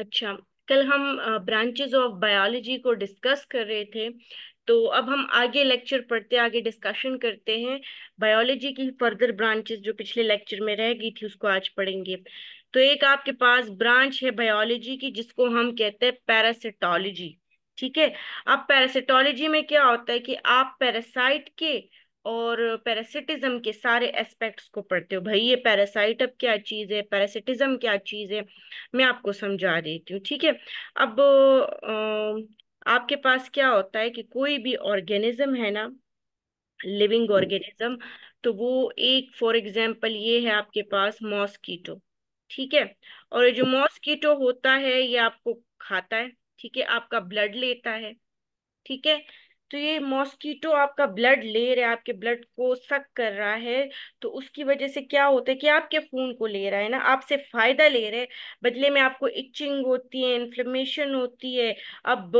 अच्छा कल हम ब्रांचेज ऑफ बायोलॉजी को डिस्कस कर रहे थे तो अब हम आगे लेक्चर पढ़ते आगे डिस्कशन करते हैं बायोलॉजी की फर्दर ब्रांचेस जो पिछले लेक्चर में रह गई थी उसको आज पढ़ेंगे तो एक आपके पास ब्रांच है बायोलॉजी की जिसको हम कहते हैं पैरासिटोलॉजी ठीक है अब पैरासिटोलॉजी में क्या होता है कि आप पैरासाइट के और पैरासिटिज्म के सारे एस्पेक्ट्स को पढ़ते हो भाई ये पैरासाइट अब क्या चीज़ है पैरासिटिज्म क्या चीज़ है मैं आपको समझा देती हूँ ठीक है अब आपके पास क्या होता है कि कोई भी ऑर्गेनिज्म है ना लिविंग ऑर्गेनिज्म हम्म। तो वो एक फॉर एग्जांपल ये है आपके पास मॉस्कीटो ठीक है और ये जो मॉस्कीटो होता है ये आपको खाता है ठीक है आपका ब्लड लेता है ठीक है तो ये मॉस्कीटो आपका ब्लड ले रहा है आपके ब्लड को सक कर रहा है तो उसकी वजह से क्या होता है कि आपके खून को ले रहा है ना आपसे फायदा ले रहे बदले में आपको इचिंग होती है इन्फ्लेमेशन होती है अब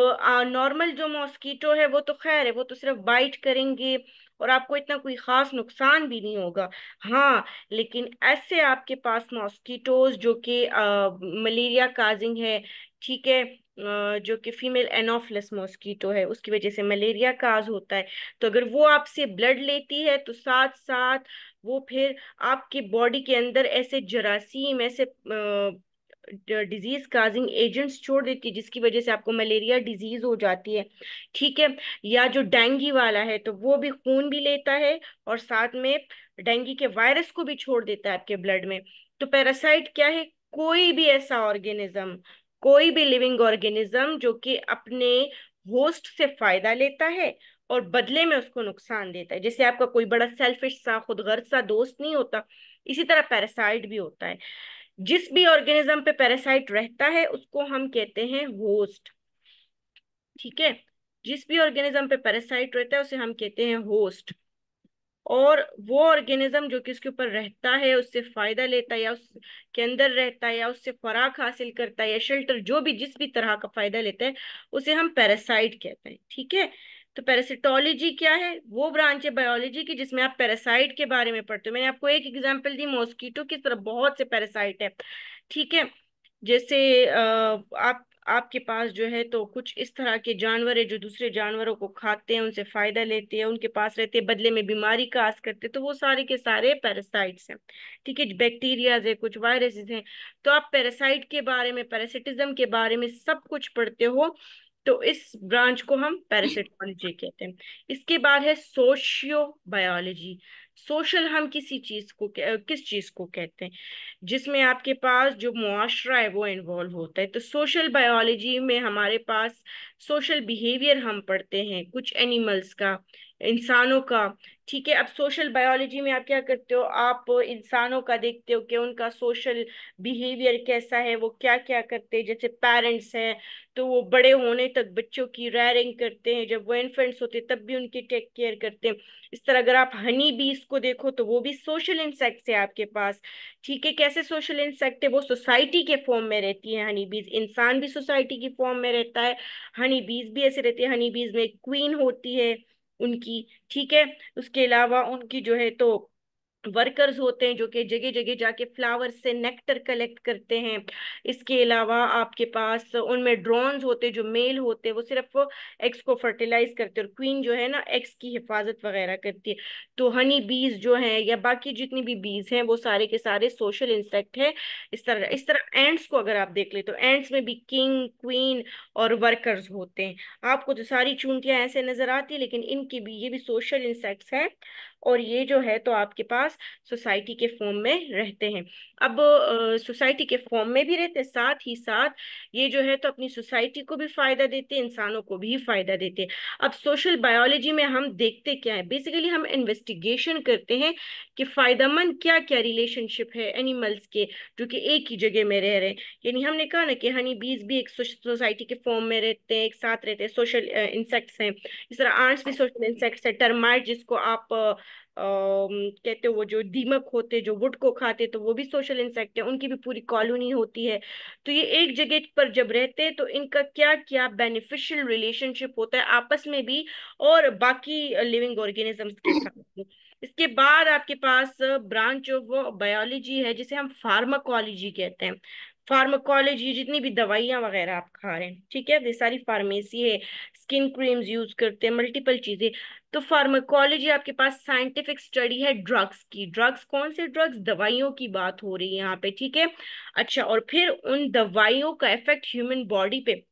नॉर्मल जो मॉस्कीटो है वो तो खैर है वो तो सिर्फ बाइट करेंगे और आपको इतना कोई ख़ास नुकसान भी नहीं होगा हाँ लेकिन ऐसे आपके पास मॉस्कीटोज जो कि मलेरिया काजिंग है ठीक है जो कि फीमेल एनोफिलस मॉस्कीटो है उसकी वजह से मलेरिया काज होता है तो अगर वो आपसे ब्लड लेती है तो साथ साथ वो फिर आपकी बॉडी के अंदर ऐसे जरासीम ऐसे डिजीज काजिंग एजेंट्स छोड़ देती है जिसकी वजह से आपको मलेरिया डिजीज हो जाती है ठीक है या जो डेंगी वाला है तो वो भी खून भी लेता है और साथ में डेंगी के वायरस को भी छोड़ देता है आपके ब्लड में तो पैरासाइट क्या है कोई भी ऐसा ऑर्गेनिज्म कोई भी लिविंग ऑर्गेनिज्म जो कि अपने होस्ट से फायदा लेता है और बदले में उसको नुकसान देता है जैसे आपका कोई बड़ा सेल्फिश सा खुद सा दोस्त नहीं होता इसी तरह पैरासाइट भी होता है जिस भी ऑर्गेनिज्म पे पैरासाइट रहता है उसको हम कहते हैं होस्ट ठीक है जिस भी ऑर्गेनिज्म पे पैरासाइट रहता है उसे हम कहते हैं होस्ट और वो ऑर्गेनिज्म जो कि उसके ऊपर रहता है उससे फ़ायदा लेता है या उसके अंदर रहता है या उससे फराक हासिल करता है या शेल्टर जो भी जिस भी तरह का फ़ायदा लेता है उसे हम पैरासाइट कहते हैं ठीक है तो पैरासिटोलॉजी क्या है वो ब्रांच है बायोलॉजी की जिसमें आप पैरासाइट के बारे में पढ़ते हो मैंने आपको एक एग्जाम्पल दी मॉस्किटो की तरफ बहुत से पैरासाइट है ठीक है जैसे आप आपके पास जो है तो कुछ इस तरह के जानवर है जो दूसरे जानवरों को खाते हैं उनसे फायदा लेते हैं उनके पास रहते हैं बदले में बीमारी का आस करते हैं तो वो सारे के सारे पैरासाइट्स हैं ठीक है बैक्टीरियाज है कुछ वायरसेस हैं तो आप पैरासाइट के बारे में पैरासिटिज्म के बारे में सब कुछ पढ़ते हो तो इस ब्रांच को हम पैरासिटोलॉजी कहते हैं इसके बाद है सोशियो बायोलॉजी सोशल हम किसी चीज को किस चीज को कहते हैं जिसमें आपके पास जो मुआशरा है वो इन्वॉल्व होता है तो सोशल बायोलॉजी में हमारे पास सोशल बिहेवियर हम पढ़ते हैं कुछ एनिमल्स का इंसानों का ठीक है अब सोशल बायोलॉजी में आप क्या करते हो आप इंसानों का देखते हो कि उनका सोशल बिहेवियर कैसा है वो क्या क्या करते हैं जैसे पेरेंट्स हैं तो वो बड़े होने तक बच्चों की रेयरिंग करते हैं जब वो इन्फेंट्स होते हैं तब भी उनकी टेक केयर करते हैं इस तरह अगर आप हनी बीज को देखो तो वो भी सोशल इंसेक्ट है आपके पास ठीक है कैसे सोशल इंसेक्ट है वो सोसाइटी के फॉर्म में रहती है हनी बीज इंसान भी सोसाइटी की फॉर्म में रहता है हनी बीज भी ऐसे रहती है हनी बीज में क्वीन होती है उनकी ठीक है उसके अलावा उनकी जो है तो वर्कर्स होते हैं जो कि जगह जगह जाके फ्लावर्स से नेक्टर कलेक्ट करते हैं इसके अलावा आपके पास उनमें ड्रोन्स होते हैं जो मेल होते हैं वो सिर्फ एग्स को फर्टिलाइज करते हैं और क्वीन जो है ना एग्स की हिफाजत वगैरह करती है तो हनी बीज जो है या बाकी जितनी भी बीज हैं वो सारे के सारे सोशल इंसेक्ट है इस तरह इस तरह एंड्स को अगर आप देख ले तो एंड्स में भी किंग क्वीन और वर्कर्स होते हैं आपको तो सारी चूंटियाँ ऐसे नजर आती है लेकिन इनकी भी ये भी सोशल इंसेक्ट्स हैं और ये जो है तो आपके पास पास सोसाइटी के फॉर्म में रहते हैं अब सोसाइटी के फॉर्म में भी रहते हैं साथ ही साथ ये जो है तो अपनी सोसाइटी को भी फायदा देते हैं इंसानों को भी फायदा देते हैं अब सोशल बायोलॉजी में हम देखते क्या है बेसिकली हम इन्वेस्टिगेशन करते हैं कि फायदेमंद क्या क्या रिलेशनशिप है एनिमल्स के जो कि एक ही जगह में रह रहे हैं यानी हमने कहा ना कि हनी बीज भी एक सोसाइटी के फॉर्म में रहते हैं एक साथ रहते हैं सोशल इंसेक्ट्स हैं इस तरह आर्ट्स भी सोशल इंसेक्ट्स है टर्माइट जिसको आप कहते हो वो जो दीमक होते जो वुड को खाते तो वो भी सोशल इंसेक्ट है उनकी भी पूरी कॉलोनी होती है तो ये एक जगह पर जब रहते हैं तो इनका क्या क्या बेनिफिशियल रिलेशनशिप होता है आपस में भी और बाकी लिविंग ऑर्गेनिजम्स के साथ इसके बाद आपके पास ब्रांच ऑफ बायोलॉजी है जिसे हम फार्माकोलॉजी कहते हैं फार्माकोलॉजी जितनी भी दवाइयाँ वगैरह आप खा रहे हैं ठीक है ये सारी फार्मेसी है स्किन क्रीम्स यूज करते हैं मल्टीपल चीजें तो फार्माकोलॉजी आपके पास साइंटिफिक स्टडी है ड्रग्स की ड्रग्स कौन से ड्रग्स दवाइयों की बात हो रही है यहाँ पे ठीक है अच्छा और फिर उन दवाइयों का इफेक्ट ह्यूमन बॉडी पे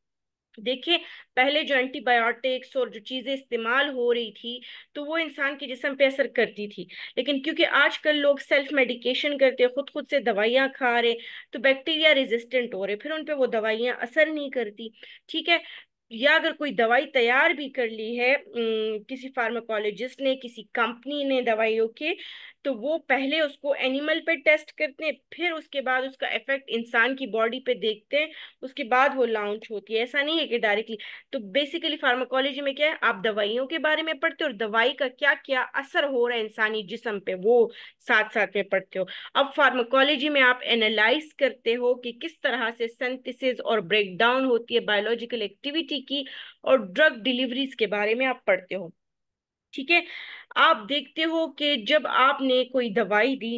देखिए पहले जो एंटीबायोटिक्स और जो चीज़ें इस्तेमाल हो रही थी तो वो इंसान के जिसम पे असर करती थी लेकिन क्योंकि आजकल लोग सेल्फ मेडिकेशन करते हैं खुद खुद से दवाइयाँ खा रहे तो बैक्टीरिया रेजिस्टेंट हो रहे फिर उन पर वो दवाइयाँ असर नहीं करती ठीक है या अगर कोई दवाई तैयार भी कर ली है किसी फार्माकोलॉजिस्ट ने किसी कंपनी ने दवाइयों के तो वो पहले उसको एनिमल पे टेस्ट करते हैं फिर उसके बाद उसका इफेक्ट इंसान की बॉडी पे देखते हैं उसके बाद वो लॉन्च होती है ऐसा नहीं है कि डायरेक्टली तो बेसिकली फार्माकोलॉजी में क्या है आप दवाइयों के बारे में पढ़ते हो और दवाई का क्या क्या असर हो रहा है इंसानी जिसम पे वो साथ साथ में पढ़ते हो अब फार्माकोलॉजी में आप एनालाइज करते हो कि किस तरह से सेंथिसिस और ब्रेकडाउन होती है बायोलॉजिकल एक्टिविटी की और ड्रग डिलीवरीज के बारे में आप पढ़ते हो ठीक है आप देखते हो कि जब आपने कोई दवाई दी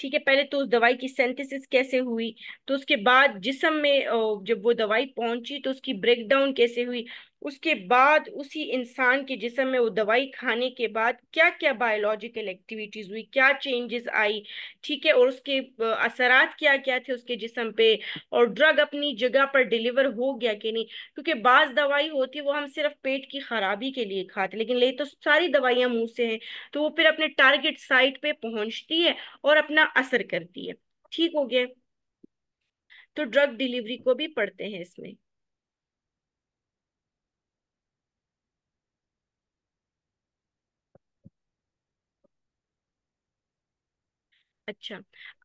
ठीक है पहले तो उस दवाई की सेंथिस कैसे हुई तो उसके बाद जिसम में जब वो दवाई पहुंची तो उसकी ब्रेकडाउन कैसे हुई उसके बाद उसी इंसान के जिसम में वो दवाई खाने के बाद क्या क्या बायोलॉजिकल एक्टिविटीज़ हुई क्या चेंजेस आई ठीक है और उसके असरात क्या क्या थे उसके जिसम पे और ड्रग अपनी जगह पर डिलीवर हो गया कि नहीं क्योंकि बाज़ दवाई होती वो हम सिर्फ पेट की ख़राबी के लिए खाते लेकिन ले तो सारी दवाइयाँ मुँह से हैं तो वो फिर अपने टारगेट साइट पर पहुँचती है और अपना असर करती है ठीक हो गया तो ड्रग डिलीवरी को भी पढ़ते हैं इसमें अच्छा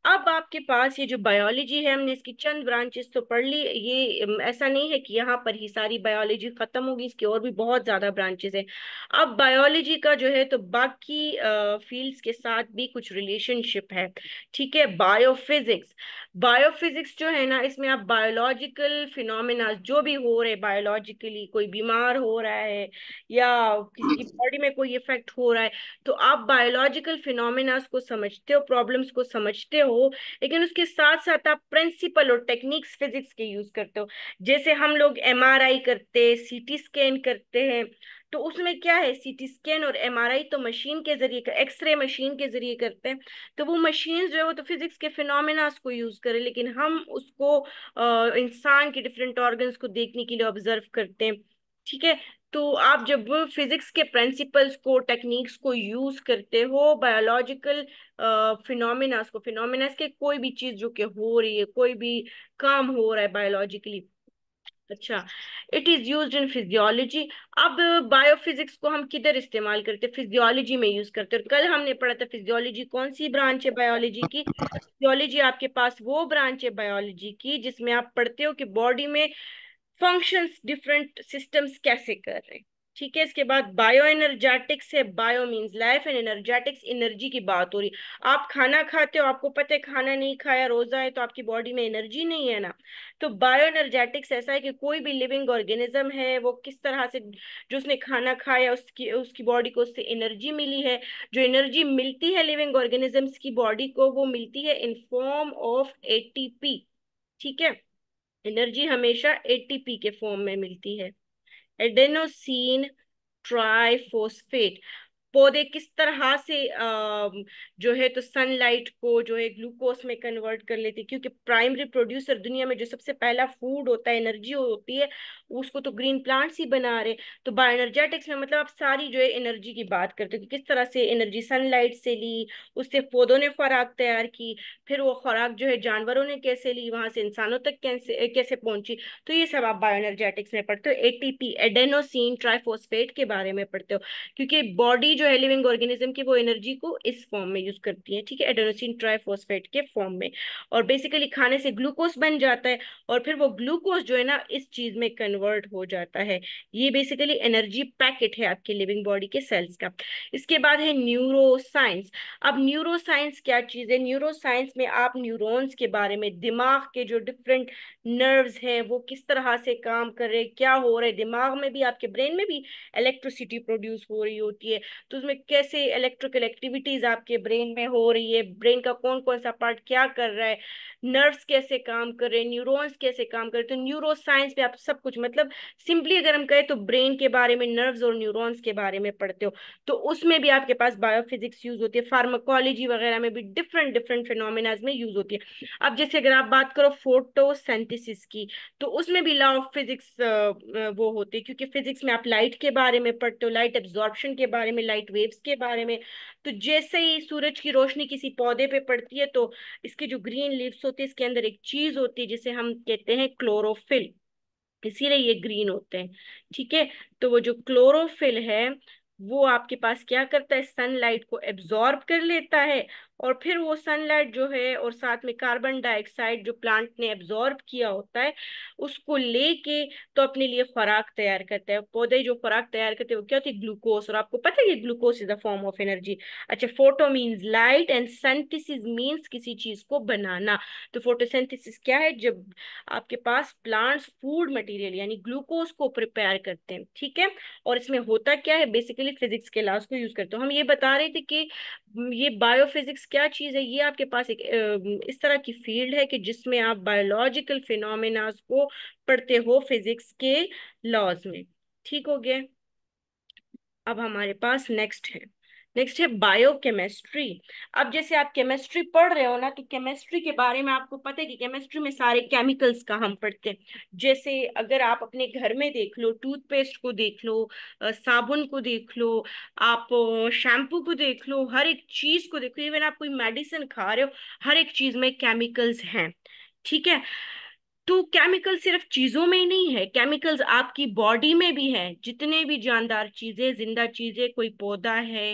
अब आपके पास ये जो बायोलॉजी है हमने इसकी चंद ब्रांचेस तो पढ़ ली ये ऐसा नहीं है कि यहाँ पर ही सारी बायोलॉजी खत्म होगी इसकी और भी बहुत ज़्यादा ब्रांचेस हैं अब बायोलॉजी का जो है तो बाकी फील्ड्स के साथ भी कुछ रिलेशनशिप है ठीक है बायोफिजिक्स बायोफिजिक्स जो है ना इसमें आप बायोलॉजिकल फिनोमिना जो भी हो रहे बायोलॉजिकली कोई बीमार हो रहा है या किसी की बॉडी में कोई इफेक्ट हो रहा है तो आप बायोलॉजिकल फिनोमिनाज को समझते हो प्रॉब्लम्स को समझते हो हो लेकिन उसके साथ साथ आप प्रिंसिपल और टेक्निक्स फिजिक्स के यूज करते हो जैसे हम लोग एम करते सी स्कैन करते हैं तो उसमें क्या है सी स्कैन और एम तो मशीन के जरिए एक्सरे मशीन के जरिए करते हैं तो वो मशीन जो है वो तो फिजिक्स के फिनोमिनास को यूज करें लेकिन हम उसको इंसान के डिफरेंट ऑर्गन्स को देखने के लिए ऑब्जर्व करते हैं ठीक है तो आप जब फिजिक्स के प्रिंसिपल्स को टेक्निक्स को यूज करते हो बायोलॉजिकल फिनोमिनास को फिनोमिनास के कोई भी चीज जो कि हो रही है कोई भी काम हो रहा है बायोलॉजिकली अच्छा it is use in physiology अब बायोफिजिक्स को हम किधर इस्तेमाल करते हैं फिजियोलॉजी में यूज करते हैं कल हमने पढ़ा था फिजियोलॉजी कौन सी ब्रांच है बायोलॉजी की फिजियोलॉजी आपके पास वो ब्रांच है बायोलॉजी की जिसमें आप पढ़ते हो कि बॉडी में फंक्शंस डिफरेंट सिस्टम्स कैसे कर रहे हैं ठीक है इसके बाद बायो एनर्जेटिक्स है bio means life and energetics energy की बात हो रही आप खाना खाते हो आपको पता है खाना नहीं खाया रोजा है तो आपकी बॉडी में एनर्जी नहीं है ना तो बायो एनर्जेटिक्स ऐसा है कि कोई भी लिविंग ऑर्गेनिज्म है वो किस तरह से जो उसने खाना खाया उसकी उसकी बॉडी को उससे एनर्जी मिली है जो एनर्जी मिलती है लिविंग ऑर्गेनिजम्स की बॉडी को वो मिलती है इन फॉर्म ऑफ ए ठीक है एनर्जी हमेशा एटीपी के फॉर्म में मिलती है एडेनोसिन ट्राइफोस्फेट पौधे किस तरह से जो है तो सनलाइट को जो है ग्लूकोस में कन्वर्ट कर लेते क्योंकि प्राइमरी प्रोड्यूसर दुनिया में जो सबसे पहला फूड होता है एनर्जी होती है उसको तो ग्रीन प्लांट्स ही बना रहे तो बायोनर्जेटिक्स में मतलब आप सारी जो है एनर्जी की बात करते हो कि किस तरह से एनर्जी सनलाइट से ली उससे पौधों ने खुराक तैयार की फिर वो खुराक जो है जानवरों ने कैसे ली वहां से इंसानों तक कैसे कैसे पहुंची तो ये सब आप बायोएनर्जेटिक्स में पढ़ते हो ए पी एडेनोसिन ट्राइफोस्फेट के बारे में पढ़ते हो क्योंकि बॉडी जो है लिविंग ऑर्गेनिज्म की वो एनर्जी को इस फॉर्म में यूज करती है ठीक है एडोनोसिन ट्राइफॉस्फेट के फॉर्म में और बेसिकली खाने से ग्लूकोज बन जाता है और फिर वो ग्लूकोज जो है ना इस चीज में कन्वर्ट हो जाता है ये बेसिकली एनर्जी पैकेट है आपके लिविंग बॉडी के सेल्स का इसके बाद है न्यूरो साइंस अब न्यूरो साइंस क्या चीज है न्यूरो साइंस में आप न्यूरोन्स के बारे में दिमाग के जो डिफरेंट नर्व्स हैं वो किस तरह से काम कर रहे क्या हो रहा है दिमाग में भी आपके ब्रेन में भी इलेक्ट्रिसिटी प्रोड्यूस हो रही होती है तो उसमें कैसे इलेक्ट्रिकल एक्टिविटीज आपके ब्रेन में हो रही है ब्रेन का कौन कौन सा पार्ट क्या कर रहा है नर्व्स कैसे काम कर रहे हैं न्यूरोन्स कैसे काम कर रहे हैं तो न्यूरो साइंस में आप सब कुछ मतलब सिंपली अगर हम कहें तो ब्रेन के बारे में नर्व्स और न्यूरोन्स के बारे में पढ़ते हो तो उसमें भी आपके पास बायोफिजिक्स यूज होती है फार्माकोलॉजी वगैरह में भी डिफरेंट डिफरेंट फिनोमिनाज में यूज होती है अब जैसे अगर आप बात करो फोटोसेंथिसिस की तो उसमें भी लॉ ऑफ फिजिक्स वो होते हैं क्योंकि फिजिक्स में आप लाइट के बारे में पढ़ते हो लाइट एब्जॉर्बशन के बारे में लाइट लाइट वेव्स के बारे में तो जैसे ही सूरज की रोशनी किसी पौधे पे पड़ती है तो इसके जो ग्रीन लीव्स होते हैं इसके अंदर एक चीज होती है जिसे हम कहते हैं क्लोरोफिल इसीलिए ये ग्रीन होते हैं ठीक है तो वो जो क्लोरोफिल है वो आपके पास क्या करता है सनलाइट को एब्जॉर्ब कर लेता है और फिर वो सनलाइट जो है और साथ में कार्बन डाइऑक्साइड जो प्लांट ने एब्जॉर्ब किया होता है उसको लेके तो अपने लिए खुराक तैयार करता है पौधे जो फराक तैयार करते हैं वो क्या होती है ग्लूकोज और आपको पता है glucose is a form of energy अच्छा photo means light and synthesis means किसी चीज को बनाना तो फोटोसेंथिसिस क्या है जब आपके पास प्लांट्स फूड मटीरियल यानी ग्लूकोज को प्रिपेयर करते हैं ठीक है और इसमें होता क्या है बेसिकली फिजिक्स के लास्ट को यूज करते हैं हम ये बता रहे थे कि ये बायोफिजिक्स क्या चीज़ है ये आपके पास एक इस तरह की फील्ड है कि जिसमें आप बायोलॉजिकल फिनोमिनाज को पढ़ते हो फिजिक्स के लॉज में ठीक हो गया अब हमारे पास नेक्स्ट है नेक्स्ट है बायोकेमिस्ट्री अब जैसे आप केमिस्ट्री पढ़ रहे हो ना तो केमिस्ट्री के बारे में आपको पता है कि केमिस्ट्री में सारे केमिकल्स का हम पढ़ते हैं जैसे अगर आप अपने घर में देख लो टूथपेस्ट को देख लो साबुन को देख लो आप शैम्पू को देख लो हर एक चीज को देख लो इवन आप कोई मेडिसिन खा रहे हो हर एक चीज में केमिकल्स हैं ठीक है तो केमिकल सिर्फ चीजों में ही नहीं है केमिकल्स आपकी बॉडी में भी है जितने भी जानदार चीजें जिंदा चीजें कोई पौधा है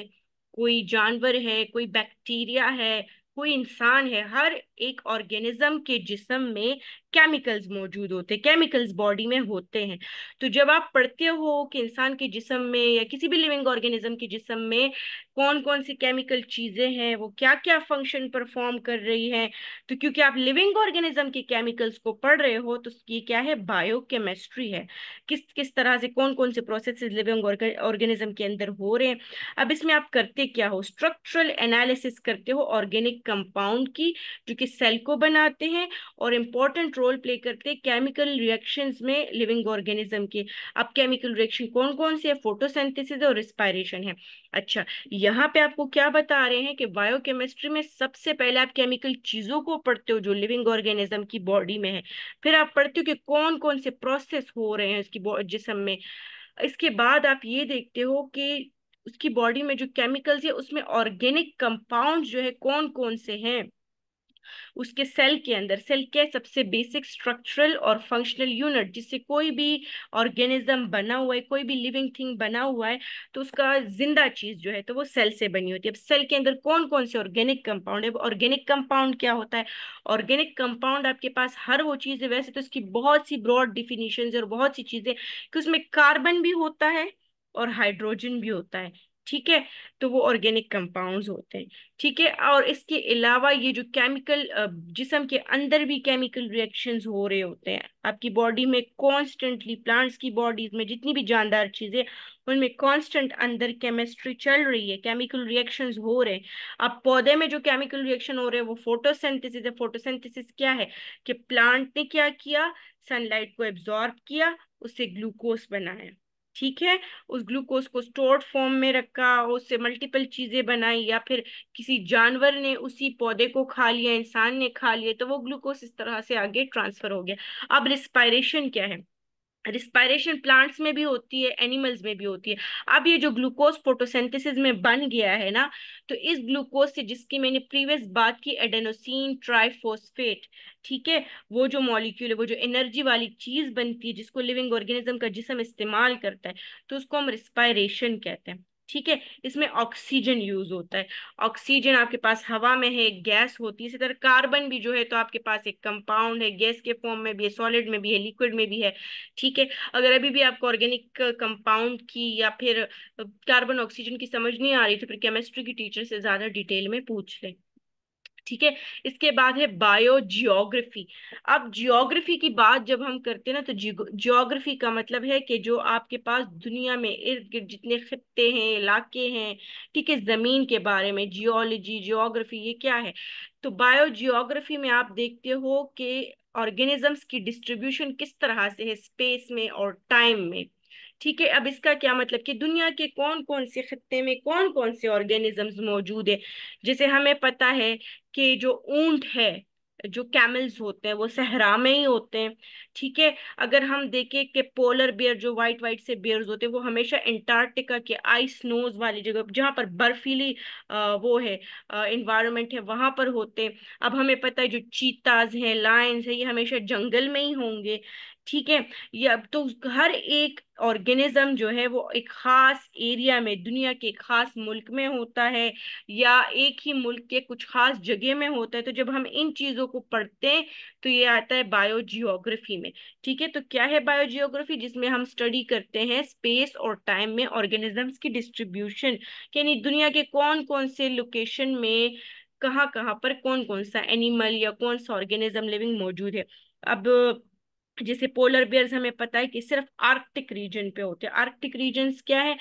कोई जानवर है कोई बैक्टीरिया है कोई इंसान है हर एक ऑर्गेनिज्म के जिसम में केमिकल्स मौजूद होते केमिकल्स बॉडी में होते हैं तो जब आप पढ़ते हो कि इंसान के जिसम में या किसी भी लिविंग ऑर्गेनिज्म के जिसम में कौन कौन सी केमिकल चीज़ें हैं वो क्या क्या फंक्शन परफॉर्म कर रही हैं तो क्योंकि आप लिविंग ऑर्गेनिज्म के केमिकल्स को पढ़ रहे हो तो ये क्या है बायोकेमिस्ट्री है किस किस तरह से कौन कौन से प्रोसेस लिविंग ऑर्गेनिज्म के अंदर हो रहे हैं अब इसमें आप करते क्या हो स्ट्रक्चरल एनालिसिस करते हो ऑर्गेनिक कंपाउंड की जो कि सेल को बनाते हैं और इम्पोर्टेंट रोल रोल प्ले करते हैं केमिकल रिएक्शंस में लिविंग ऑर्गेनिज्म के अब केमिकल रिएक्शन कौन कौन से है फोटोसेंथेसिस और रिस्पायरेशन है अच्छा यहाँ पे आपको क्या बता रहे हैं कि बायोकेमिस्ट्री में सबसे पहले आप केमिकल चीजों को पढ़ते हो जो लिविंग ऑर्गेनिज्म की बॉडी में है फिर आप पढ़ते हो कि कौन कौन से प्रोसेस हो रहे हैं उसकी जिसम में इसके बाद आप ये देखते हो कि उसकी बॉडी में जो केमिकल्स है उसमें ऑर्गेनिक कंपाउंड जो है कौन कौन से हैं उसके सेल के अंदर सेल के सबसे बेसिक स्ट्रक्चरल और फंक्शनल यूनिट जिससे कोई भी ऑर्गेनिज्म बना हुआ है कोई भी लिविंग थिंग बना हुआ है तो उसका जिंदा चीज जो है तो वो सेल से बनी होती है अब सेल के अंदर कौन कौन से ऑर्गेनिक कंपाउंड है ऑर्गेनिक कंपाउंड क्या होता है ऑर्गेनिक कंपाउंड आपके पास हर वो चीज है वैसे तो उसकी बहुत सी ब्रॉड डिफिनीशन और बहुत सी चीजें कि उसमें कार्बन भी होता है और हाइड्रोजन भी होता है ठीक है तो वो ऑर्गेनिक कंपाउंड्स होते हैं ठीक है और इसके अलावा ये जो केमिकल जिसम के अंदर भी केमिकल रिएक्शंस हो रहे होते हैं आपकी बॉडी में कॉन्स्टेंटली प्लांट्स की बॉडीज में जितनी भी जानदार चीज़ें उनमें कॉन्स्टेंट अंदर केमिस्ट्री चल रही है केमिकल रिएक्शन हो रहे हैं अब पौधे में जो केमिकल रिएक्शन हो रहे हैं वो फोटोसेंथिस है फोटोसिंथेसिस क्या है कि प्लांट ने क्या किया सनलाइट को एब्जॉर्ब किया उससे ग्लूकोज बनाया ठीक है उस ग्लूकोज को स्टोर्ड फॉर्म में रखा उससे मल्टीपल चीजें बनाई या फिर किसी जानवर ने उसी पौधे को खा लिया इंसान ने खा लिया तो वो ग्लूकोज इस तरह से आगे ट्रांसफर हो गया अब रिस्पायरेशन क्या है रिस्पायरेशन प्लांट्स में भी होती है एनिमल्स में भी होती है अब ये जो ग्लूकोज फोटोसिंथेसिस में बन गया है ना तो इस ग्लूकोज से जिसकी मैंने प्रीवियस बात की एडेनोसिन ट्राइफोस्फेट ठीक है वो जो मॉलिक्यूल है वो जो एनर्जी वाली चीज बनती है जिसको लिविंग ऑर्गेनिज्म का जिसम इस्तेमाल करता है तो उसको हम रिस्पायरेशन कहते हैं ठीक है इसमें ऑक्सीजन यूज होता है ऑक्सीजन आपके पास हवा में है गैस होती है इसी तरह कार्बन भी जो है तो आपके पास एक कंपाउंड है गैस के फॉर्म में भी है सॉलिड में भी है लिक्विड में भी है ठीक है अगर अभी भी आपको ऑर्गेनिक कंपाउंड की या फिर कार्बन ऑक्सीजन की समझ नहीं आ रही तो फिर केमिस्ट्री की टीचर से ज्यादा डिटेल में पूछ लें ठीक है इसके बाद है बायो जियोग्राफी अब जियोग्राफी की बात जब हम करते हैं ना तो जियोग्राफी का मतलब है कि जो आपके पास दुनिया में इर्द गिर्द जितने खत्ते हैं इलाके हैं ठीक है जमीन के बारे में जियोलॉजी जियोग्राफी ये क्या है तो बायो जियोग्राफी में आप देखते हो कि ऑर्गेनिजम्स की डिस्ट्रीब्यूशन किस तरह से है स्पेस में और टाइम में ठीक है अब इसका क्या मतलब कि दुनिया के कौन कौन से खत्ते में कौन कौन से ऑर्गेनिजम्स मौजूद है जैसे हमें पता है कि जो ऊंट है जो कैमल्स होते हैं वो सहरा में ही होते हैं ठीक है अगर हम देखें कि पोलर बियर जो वाइट वाइट से बियर्स होते हैं वो हमेशा एंटार्क्टिका के आइस नोज वाली जगह जहाँ पर बर्फीली वो है इन्वायरमेंट है वहाँ पर होते हैं अब हमें पता है जो चीताज हैं लाइन्स हैं ये हमेशा जंगल में ही होंगे ठीक है या तो हर एक ऑर्गेनिज्म जो है वो एक खास एरिया में दुनिया के खास मुल्क में होता है या एक ही मुल्क के कुछ खास जगह में होता है तो जब हम इन चीज़ों को पढ़ते हैं तो ये आता है बायोजियोग्राफी में ठीक है तो क्या है बायोजियोग्राफी जिसमें हम स्टडी करते हैं स्पेस और टाइम में ऑर्गेनिजम्स की डिस्ट्रीब्यूशन यानी दुनिया के कौन कौन से लोकेशन में कहाँ कहाँ पर कौन कौन सा एनिमल या कौन सा ऑर्गेनिज्म लिविंग मौजूद है अब जैसे पोलर बियर्स हमें पता है कि सिर्फ आर्कटिक रीजन पे होते हैं आर्कटिक रीजन क्या है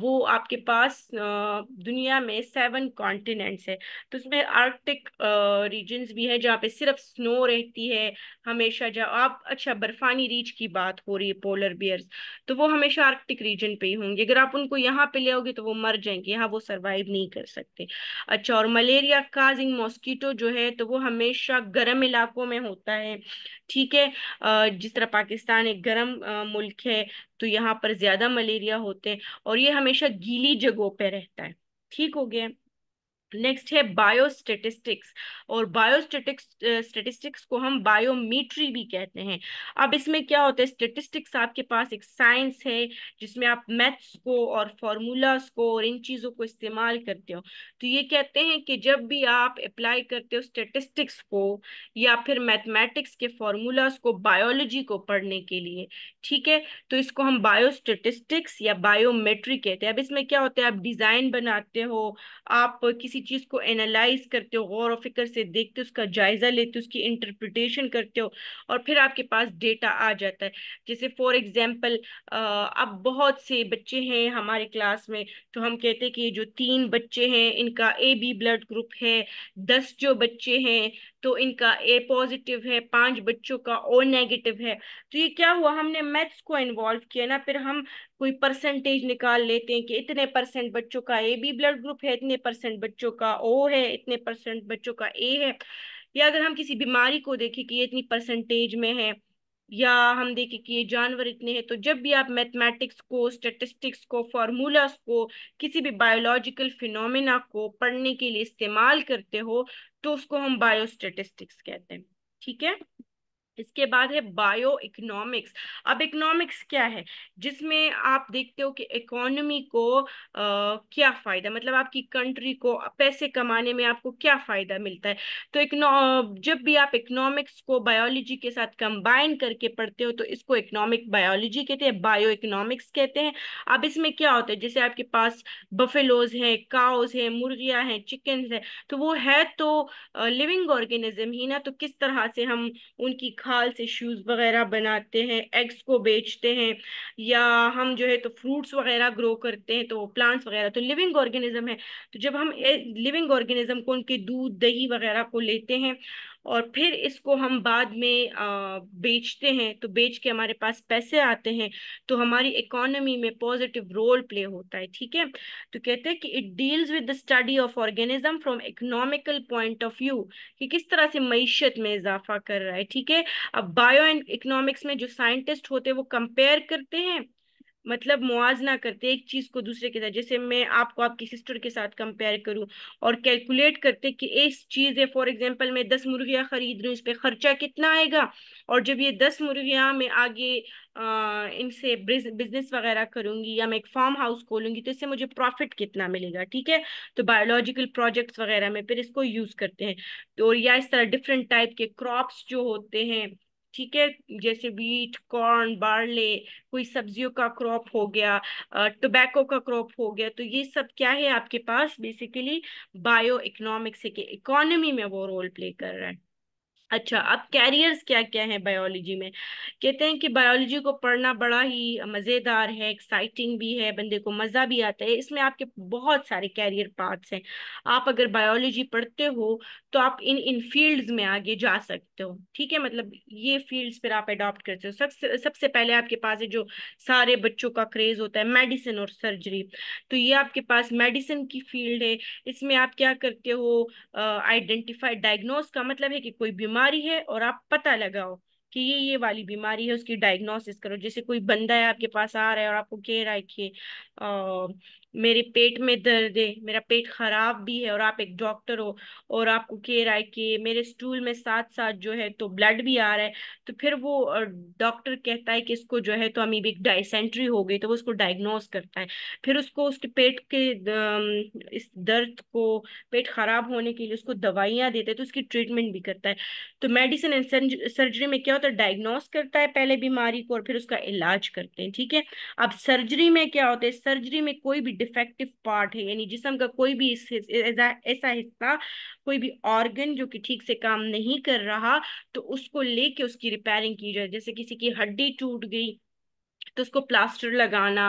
वो आपके पास दुनिया में सेवन कॉन्टिनेंट्स है तो उसमें आर्कटिक रीजन भी है जहाँ पे सिर्फ स्नो रहती है हमेशा जहाँ आप अच्छा बर्फानी रीच की बात हो रही है पोलर बियर्स तो वो हमेशा आर्कटिक रीजन पे ही होंगे अगर आप उनको यहाँ पे ले आओगे तो वो मर जाएंगे यहाँ वो सर्वाइव नहीं कर सकते अच्छा और मलेरिया काजिंग मॉस्किटो जो है तो वो हमेशा गर्म इलाकों में होता है ठीक है और जिस तरह पाकिस्तान एक गर्म मुल्क है तो यहाँ पर ज़्यादा मलेरिया होते हैं और ये हमेशा गीली जगहों पर रहता है ठीक हो गया नेक्स्ट है बायोस्टेटिस्टिक्स और बायोस्टेटिक्स स्टेटिस्टिक्स uh, को हम बायोमीट्री भी कहते हैं अब इसमें क्या होता है स्टेटिस्टिक्स आपके पास एक साइंस है जिसमें आप मैथ्स को और फॉर्मूलाज को और इन चीज़ों को इस्तेमाल करते हो तो ये कहते हैं कि जब भी आप अप्लाई करते हो स्टेटिस्टिक्स को या फिर मैथमेटिक्स के फॉर्मूलाज को बायोलॉजी को पढ़ने के लिए ठीक है तो इसको हम बायोस्टेटिस्टिक्स या बायोमेट्री कहते हैं अब इसमें क्या होता है आप डिज़ाइन बनाते हो आप किसी किसी चीज़ को एनालाइज करते हो गौर व फिक्र से देखते हो उसका जायज़ा लेते हो उसकी इंटरप्रटेशन करते हो और फिर आपके पास डेटा आ जाता है जैसे फॉर एग्ज़ाम्पल अब बहुत से बच्चे हैं हमारे क्लास में तो हम कहते हैं कि जो तीन बच्चे हैं इनका ए बी ब्लड ग्रुप है दस जो बच्चे हैं तो इनका ए पॉजिटिव है पांच बच्चों का ओ नेगेटिव है तो ये क्या हुआ हमने मैथ्स को इन्वॉल्व किया ना फिर हम कोई परसेंटेज निकाल लेते हैं कि इतने परसेंट बच्चों का ए बी ब्लड ग्रुप है इतने परसेंट बच्चों का ओ है इतने परसेंट बच्चों का ए है या अगर हम किसी बीमारी को देखें कि ये इतनी परसेंटेज में है या हम देखें कि ये जानवर इतने हैं तो जब भी आप मैथमेटिक्स को स्टेटिस्टिक्स को फार्मूलाज को किसी भी बायोलॉजिकल फिनोमेना को पढ़ने के लिए इस्तेमाल करते हो तो उसको हम बायोस्टेटिस्टिक्स कहते हैं ठीक है इसके बाद है बायो इकोनॉमिक्स अब इकोनॉमिक्स क्या है जिसमें आप देखते हो कि इकोनॉमी को आ, क्या फ़ायदा मतलब आपकी कंट्री को पैसे कमाने में आपको क्या फ़ायदा मिलता है तो इकनो जब भी आप इकोनॉमिक्स को बायोलॉजी के साथ कंबाइन करके पढ़ते हो तो इसको इकोनॉमिक बायोलॉजी कहते हैं बायो इकोनॉमिक्स कहते हैं अब इसमें क्या होता है जैसे आपके पास बफेलोज हैं काउज हैं मुर्गियाँ हैं चिकन है तो वो है तो लिविंग ऑर्गेनिज्म ही ना तो किस तरह से हम उनकी से इश्यूज वगैरह बनाते हैं एग्स को बेचते हैं या हम जो है तो फ्रूट्स वगैरह ग्रो करते हैं तो प्लांट्स वगैरह तो लिविंग ऑर्गेनिज्म है तो जब हम लिविंग ऑर्गेनिज्म को उनके दूध दही वगैरह को लेते हैं और फिर इसको हम बाद में बेचते हैं तो बेच के हमारे पास पैसे आते हैं तो हमारी इकोनॉमी में पॉजिटिव रोल प्ले होता है ठीक है तो कहते हैं कि it deals with the study of organism from economical point of view कि किस तरह से मीशत में इजाफा कर रहा है ठीक है अब बायो एंड इकोनॉमिक्स में जो साइंटिस्ट होते हैं वो कंपेयर करते हैं मतलब मुआजना करते एक चीज को दूसरे के साथ जैसे मैं आपको आपकी सिस्टर के साथ कंपेयर करूं और कैलकुलेट करते कि इस चीज है फॉर एग्जांपल मैं दस मुर्गियां खरीद रही हूँ इस पर खर्चा कितना आएगा और जब ये दस मुर्गियां मैं आगे आ, इनसे बिजनेस वगैरह करूंगी या मैं एक फार्म हाउस खोलूंगी तो इससे मुझे प्रॉफिट कितना मिलेगा ठीक है तो बायोलॉजिकल प्रोजेक्ट्स वगैरह में फिर इसको यूज करते हैं तो या इस तरह डिफरेंट टाइप के क्रॉप्स जो होते हैं ठीक है जैसे वीट कॉर्न बार्ले कोई सब्जियों का क्रॉप हो गया टोबैको का क्रॉप हो गया तो ये सब क्या है आपके पास बेसिकली बायो इकोनॉमिक्स कि इकोनॉमी में वो रोल प्ले कर रहा है अच्छा अब कैरियर्स क्या क्या हैं बायोलॉजी में कहते हैं कि बायोलॉजी को पढ़ना बड़ा ही मज़ेदार है एक्साइटिंग भी है बंदे को मज़ा भी आता है इसमें आपके बहुत सारे कैरियर पाथ्स हैं आप अगर बायोलॉजी पढ़ते हो तो आप इन इन फील्ड्स में आगे जा सकते हो ठीक है मतलब ये फील्ड्स फिर आप एडॉप्ट करते हो सबसे सबसे पहले आपके पास है जो सारे बच्चों का क्रेज होता है मेडिसिन और सर्जरी तो ये आपके पास मेडिसिन की फील्ड है इसमें आप क्या करते हो आइडेंटिफाई डायग्नोस का मतलब है कि कोई बीमारी है और आप पता लगाओ कि ये ये वाली बीमारी है उसकी डायग्नोसिस करो जैसे कोई बंदा है आपके पास आ रहा है और आपको कह रहा है कि मेरे पेट में दर्द है मेरा पेट खराब भी है और आप एक डॉक्टर हो और आपको कह रहा है कि मेरे स्टूल में साथ साथ जो है तो ब्लड भी आ रहा है तो फिर वो डॉक्टर कहता है कि इसको जो है तो एक डाइसेंट्री हो गई तो वो उसको डायग्नोस करता है फिर उसको उसके पेट के इस दर्द को पेट खराब होने के लिए उसको दवाइयाँ देता है तो उसकी ट्रीटमेंट भी करता है तो मेडिसिन एंड सर्जरी में क्या होता है डायग्नोस करता है पहले बीमारी को और फिर उसका इलाज करते हैं ठीक है अब सर्जरी में क्या होता है सर्जरी में कोई भी डिफेक्टिव पार्ट है यानी जिसम का कोई भी ऐसा हिस्सा कोई भी ऑर्गन जो कि ठीक से काम नहीं कर रहा तो उसको लेके उसकी रिपेयरिंग की जाए जैसे किसी की हड्डी टूट गई तो उसको प्लास्टर लगाना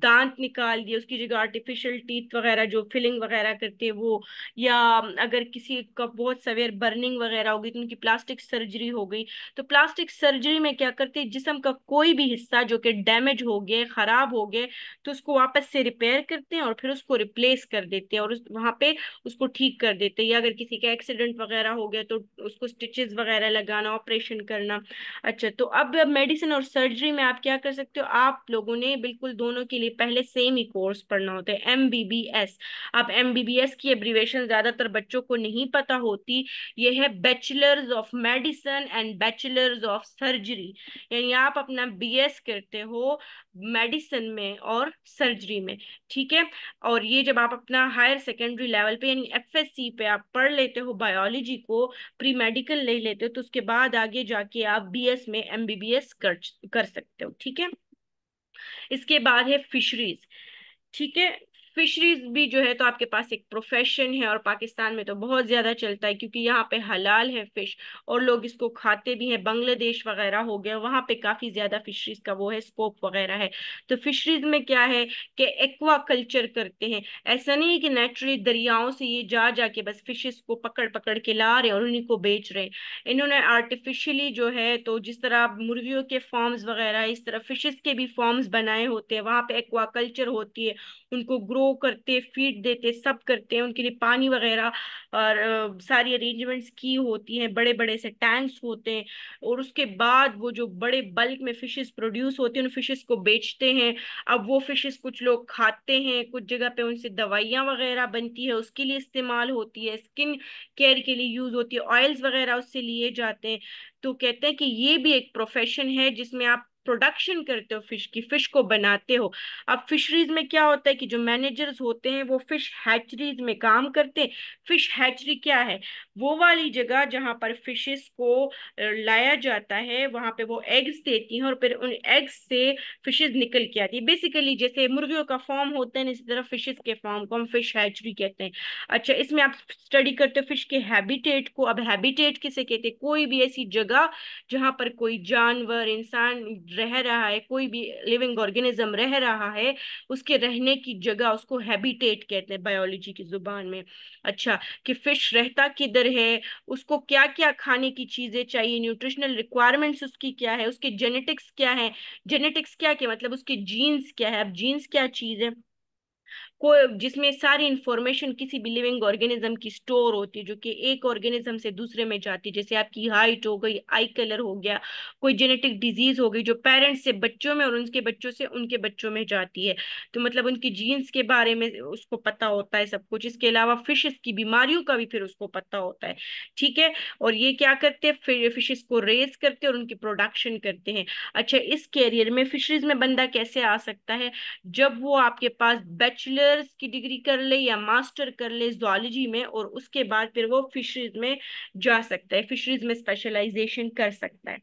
दांत निकाल दिए उसकी जगह आर्टिफिशियल टीथ वगैरह जो फिलिंग वगैरह करते हैं वो या अगर किसी का बहुत सवेर बर्निंग वगैरह हो गई तो उनकी प्लास्टिक सर्जरी हो गई तो प्लास्टिक सर्जरी में क्या करते हैं जिसम का कोई भी हिस्सा जो कि डैमेज हो गया ख़राब हो गया तो उसको वापस से रिपेयर करते हैं और फिर उसको रिप्लेस कर देते हैं और उस वहाँ पे उसको ठीक कर देते हैं या अगर किसी का एक्सीडेंट वगैरह हो गया तो उसको स्टिचेज वगैरह लगाना ऑपरेशन करना अच्छा तो अब मेडिसिन और सर्जरी में आप क्या कर सकते हो आप लोगों ने बिल्कुल दोनों के लिए पहले सेम ही कोर्स पढ़ना होता है एम बी बी एस अब एम बी बी एस की एब्रीवेशन ज़्यादातर बच्चों को नहीं पता होती ये है bachelors of medicine and bachelors of surgery यानी आप अपना बी एस करते हो मेडिसिन में और सर्जरी में ठीक है और ये जब आप अपना हायर सेकेंडरी लेवल पे यानी एफएससी पे आप पढ़ लेते हो बायोलॉजी को प्री मेडिकल ले लेते हो तो उसके बाद आगे जाके आप बीएस में एमबीबीएस कर कर सकते हो ठीक है इसके बाद है फिशरीज ठीक है फिशरीज भी जो है तो आपके पास एक प्रोफेशन है और पाकिस्तान में तो बहुत ज़्यादा चलता है क्योंकि यहाँ पे हलाल है फिश और लोग इसको खाते भी हैं बांग्लादेश वगैरह हो गया वहाँ पे काफ़ी ज़्यादा फिशरीज का वो है स्कोप वगैरह है तो फिशरीज में क्या है कि एक्वा कल्चर करते हैं ऐसा नहीं है कि नेचुरली दरियाओं से ये जा जाके बस फिशेज को पकड़ पकड़ के ला रहे हैं और उन्हीं को बेच रहे हैं इन्होंने आर्टिफिशली जो है तो जिस तरह मुर्गियों के फॉर्म्स वगैरह इस तरह फिशेज के भी फॉर्म्स बनाए होते हैं वहाँ पे एक्वा कल्चर होती है उनको ग्रो करते फीड देते सब करते हैं उनके लिए पानी वगैरह और सारी अरेंजमेंट्स की होती हैं बड़े बड़े से टैंक्स होते हैं और उसके बाद वो जो बड़े बल्क में फिशेस प्रोड्यूस होती हैं उन फिशेस को बेचते हैं अब वो फिशेस कुछ लोग खाते हैं कुछ जगह पे उनसे दवाइयाँ वगैरह बनती है उसके लिए इस्तेमाल होती है स्किन केयर के लिए यूज़ होती है ऑयल्स वगैरह उससे लिए जाते हैं तो कहते हैं कि ये भी एक प्रोफेशन है जिसमें आप प्रोडक्शन करते हो फिश की फिश को बनाते हो अब फिशरीज में क्या होता है कि जो मैनेजर्स होते हैं वो फिश हैचरीज में काम करते हैं फिश हैचरी क्या है वो वाली जगह जहाँ पर फिशेस को लाया जाता है वहाँ पे वो एग्स देती हैं और फिर उन एग्स से फिशेस निकल के आती है बेसिकली जैसे मुर्गियों का फॉर्म होता है इसी तरह फिशेज के फॉर्म को हम फिश हैचरी कहते हैं अच्छा इसमें आप स्टडी करते हो फिश के हैबिटेट को अब हैबिटेट किसे कहते हैं कोई भी ऐसी जगह जहाँ पर कोई जानवर इंसान रह रहा है कोई भी लिविंग ऑर्गेनिज्म रह रहा है उसके रहने की जगह उसको हैबिटेट कहते हैं बायोलॉजी की जुबान में अच्छा कि फिश रहता किधर है उसको क्या क्या खाने की चीज़ें चाहिए न्यूट्रिशनल रिक्वायरमेंट्स उसकी क्या है उसके जेनेटिक्स क्या है जेनेटिक्स क्या क्या मतलब उसके जीन्स क्या है अब जीन्स क्या चीज़ है को जिसमें सारी इंफॉर्मेशन किसी भी लिविंग ऑर्गेनिज्म की स्टोर होती है जो कि एक ऑर्गेनिज्म से दूसरे में जाती है जैसे आपकी हाइट हो गई आई कलर हो गया कोई जेनेटिक डिजीज हो गई जो पेरेंट्स से बच्चों में और उनके बच्चों से उनके बच्चों में जाती है तो मतलब उनकी जीन्स के बारे में उसको पता होता है सब कुछ इसके अलावा फिशेस की बीमारियों का भी फिर उसको पता होता है ठीक है और ये क्या करते हैं फिर को रेस करते हैं और उनकी प्रोडक्शन करते हैं अच्छा इस कैरियर में फिशरीज में बंदा कैसे आ सकता है जब वो आपके पास बैचलर बैचलर्स की डिग्री कर ले या मास्टर कर ले जोलॉजी में और उसके बाद फिर वो फिशरीज में जा सकता है फिशरीज में स्पेशलाइजेशन कर सकता है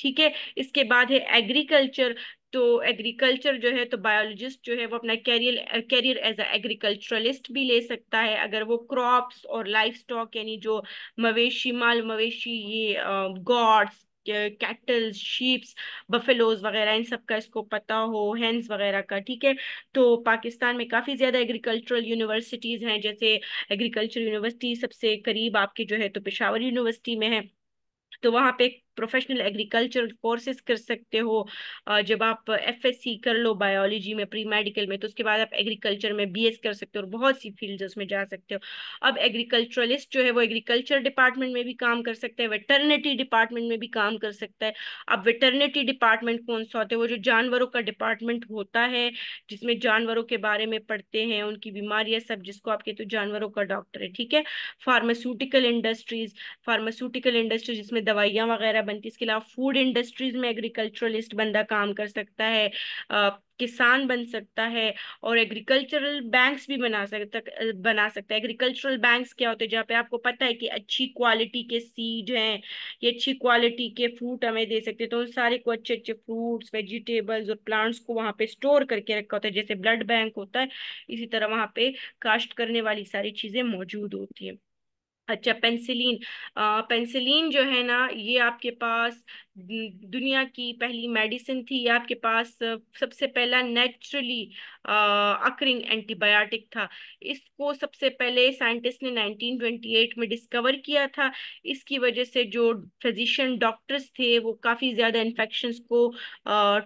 ठीक है इसके बाद है एग्रीकल्चर तो एग्रीकल्चर जो है तो बायोलॉजिस्ट जो है वो अपना career career as a agriculturalist भी ले सकता है अगर वो क्रॉप्स और लाइफ स्टॉक यानी जो मवेशी माल मवेशी ये गॉड्स कैटल शीप्स बफेलोज वगैरह इन सब का इसको पता हो हैंस वगैरह का ठीक है तो पाकिस्तान में काफ़ी ज़्यादा एग्रीकल्चरल यूनिवर्सिटीज़ हैं जैसे एग्रीकल्चर यूनिवर्सिटी सबसे करीब आपके जो है तो पेशावर यूनिवर्सिटी में है तो वहाँ पे प्रोफेशनल एग्रीकल्चर कोर्सेज कर सकते हो जब आप एफएससी कर लो बायोलॉजी में प्री मेडिकल में तो उसके बाद आप एग्रीकल्चर में बीएस कर सकते हो और बहुत सी फील्ड उसमें जा सकते हो अब एग्रीकल्चरलिस्ट जो है वो एग्रीकल्चर डिपार्टमेंट में भी काम कर सकता है वेटरनिटी डिपार्टमेंट में भी काम कर सकता है अब वेटरनिटी डिपार्टमेंट कौन सा होता है वो जो जानवरों का डिपार्टमेंट होता है जिसमें जानवरों के बारे में पढ़ते हैं उनकी बीमारियां सब जिसको आप कहते हो जानवरों का डॉक्टर है ठीक है फार्मास्यूटिकल इंडस्ट्रीज फार्मास्यूटिकल इंडस्ट्रीज जिसमें दवाइयाँ वगैरह वगैरह बनती है इसके अलावा फूड इंडस्ट्रीज में एग्रीकल्चरलिस्ट बंदा काम कर सकता है आ, किसान बन सकता है और एग्रीकल्चरल बैंक्स भी बना सकता बना सकता है एग्रीकल्चरल बैंक्स क्या होते हैं जहाँ पे आपको पता है कि अच्छी क्वालिटी के सीड हैं ये अच्छी क्वालिटी के फ्रूट हमें दे सकते हैं तो उन सारे को अच्छे अच्छे फ्रूट्स वेजिटेबल्स और प्लांट्स को वहाँ पे स्टोर करके रखा होता है जैसे ब्लड बैंक होता है इसी तरह वहाँ पे काश्त करने वाली सारी चीज़ें मौजूद होती हैं अच्छा पेंसिलीन आ, पेंसिलीन जो है ना ये आपके पास दुनिया की पहली मेडिसिन थी आपके पास सबसे पहला नेचुरली अकरिंग एंटीबायोटिक था इसको सबसे पहले साइंटिस्ट ने 1928 में डिस्कवर किया था इसकी वजह से जो फिजिशियन डॉक्टर्स थे वो काफ़ी ज़्यादा इन्फेक्शंस को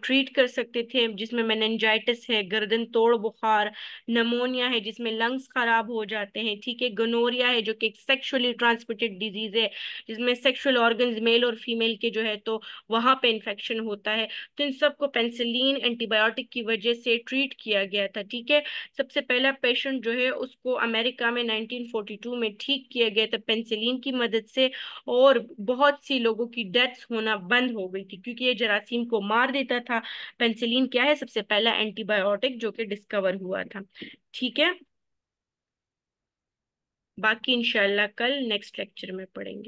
ट्रीट कर सकते थे जिसमें मैनजाइटिस है गर्दन तोड़ बुखार नमोनिया है जिसमें लंग्स ख़राब हो जाते हैं ठीक है गनोरिया है जो कि एक सेक्शुअली ट्रांसमिटेड डिजीज़ है जिसमें सेक्शुअल ऑर्गन मेल और फीमेल के जो है तो वहां वहाँ पे इन्फेक्शन होता है तो इन सबको पेंसिलीन एंटीबायोटिक की वजह से ट्रीट किया गया था ठीक है सबसे पहला पेशेंट जो है उसको अमेरिका में 1942 में ठीक किया गया था पेंसिलीन की मदद से और बहुत सी लोगों की डेथ्स होना बंद हो गई थी क्योंकि ये जरासीम को मार देता था पेंसिलीन क्या है सबसे पहला एंटीबायोटिक जो कि डिस्कवर हुआ था ठीक है बाकी इंशाल्लाह कल नेक्स्ट लेक्चर में पढ़ेंगे